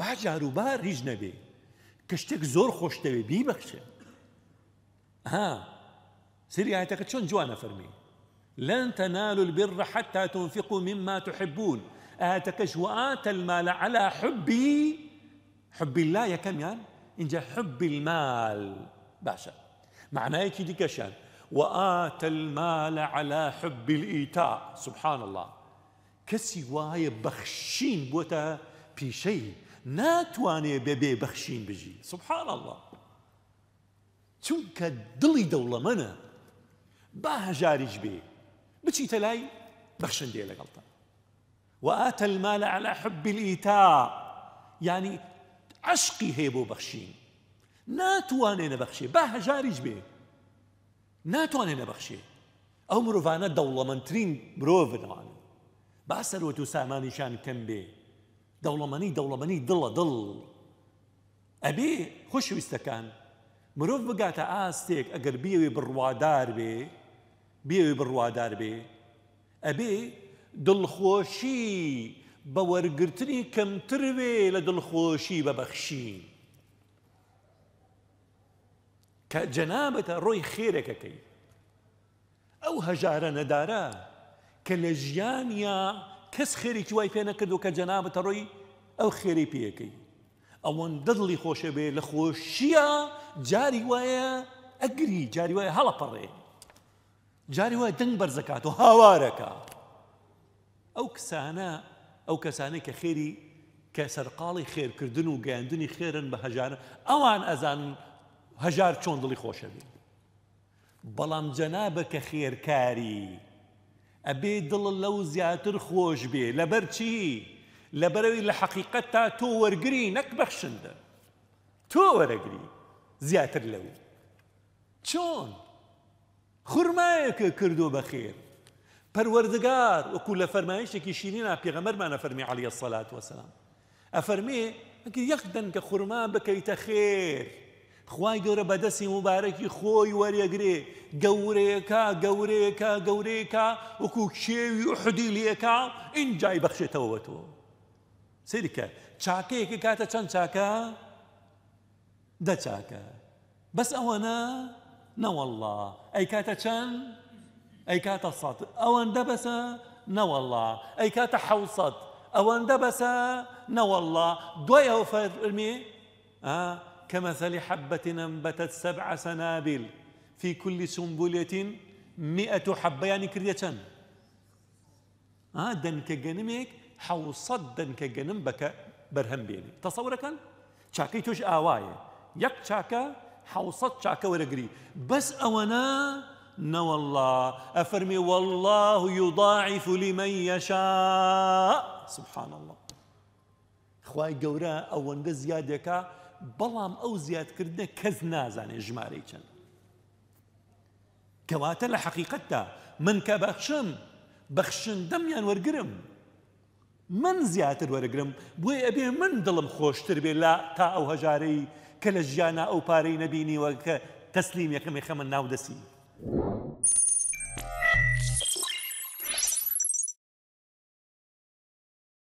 با جاروبار هیچ نەبێ کە شتێک زۆر بی بخشه ها سری که چون جوانا فرمی لن تنالوا البر حتى تنفقوا مما تحبون آتكش وآت المال على حبه حب الله يا كم يعني إنجا حب المال باشا معناه كي دي كشان وآت المال على حب الإيتاء سبحان الله كسي واي بخشين بوتا بيشي ناتواني ببي بخشين بجي سبحان الله دولة دڵی دەوڵەمەە با جبي بشي تلاي بخشن دي لقلطة وآت المال على حب الإيتاء يعني عشقي هيبو بخشين ناتواني نبخشي نەبەخشێ با هەژاریش بێ ناتوانێ نەبەخشێ ئەو مرۆڤانە دەوڵەمەندترین مرۆڤنەوانن با سەرۆت بأسر سامانیشان كم بيه دەوڵەمەنی دەوڵەمەنی دڵە دڵ ئەبێ خوشویستەکان مرۆڤ بگاتە ئاستێک ئەگەر بیاوێ بڕوادار بێ بیاوێ بڕوادار بێ ئەبێ دڵخۆشی بە وەرگرتنی کەمتروێ لە دڵخۆشی بەبەخشی کە جەنابەتە ڕۆی خێرەکەکەی ئەو هەژارە نەدارە کە لە ژیانیا کەس خێریکی وای پێ نەکردو کە جەنابەتە ڕۆی ئەو خێری پێەکەی ئەوەن دڵی خۆشە بێ لە خۆشیە جاری وایە ئەگری جاری وایە هەڵەپەڕێ جاری وایە دەنگ بەرزەکات و هاوارەکە ئەو کسانە ئەو کەسانەی کە خێری کە سەرقاڵی خێرکردن و گەاندنی خێرن بە هەژارە ئەوان ئەزانن هەژار چۆن دڵی خۆشە بێ بەڵام جەنابە کە خێرکاری ابي دل لو زياتر خوش بي لبر چی لەبەرەوەی لە حەقیقەت تا تۆ وەرگری نك بەخشندە تۆ وەرەگری زیاتر لەوێ چۆن خورمایەکە کردو بە خێر پەروەردگار وەکو لە فەرمایشتێکی شیرینە پێغەمەرمانە فەرمی الصلاه والسلام وەسەلام ئەفەرمێ ئەگە یەخ دەنگە خورما بکەیتە خێر خوای گەورە بەدەستی مبارەکی خۆی وەرەگرێ گەورەیەەکە گەورەیەەکە گەورەیەەکە وەکو کێوی و حدیلیەکە ئینجای بەخشێتەوە بە تۆ. سریکە چاکەیەکی کاتە چەند چاکە دە چاکە. بەس ئەوەنە نەوەله ئەی کاتە چەند ئەی کاتە نوالله ئەوەندە بەسە نەوەله ئەی کاتە حوسەد ئەوەندە بەسە نەوەله دوای ئەو فەرمی؟ آه. كمثل حبة أنبتت سبع سنابل في كل سنبلة مئة حبة يعني كريتان آه دن كجنمك حو كجنم بك برهم بيني تصورك شاكي توش يك شاكا حوصد شاكا ورقري بس أونا نا والله أفرمي والله يضاعف لمن يشاء سبحان الله خوای گەورە ئەوەندە زیادێکە بەڵام ئەو زیادکردە کەس نازانێ ژمارەی چەند. کەواتە لە حەقیقەتدا من کە بەخشم بەخشندەم یان وەرگرم. من زیاتر وەرەگرم بۆی ئەبێ من دڵم خۆشتر بێ لا تا ئەو هەژارەی کە لە ژیانە ئەو پارەی نەبینیوە کە تەسلیم یەکەم یخەمە ناودەسی.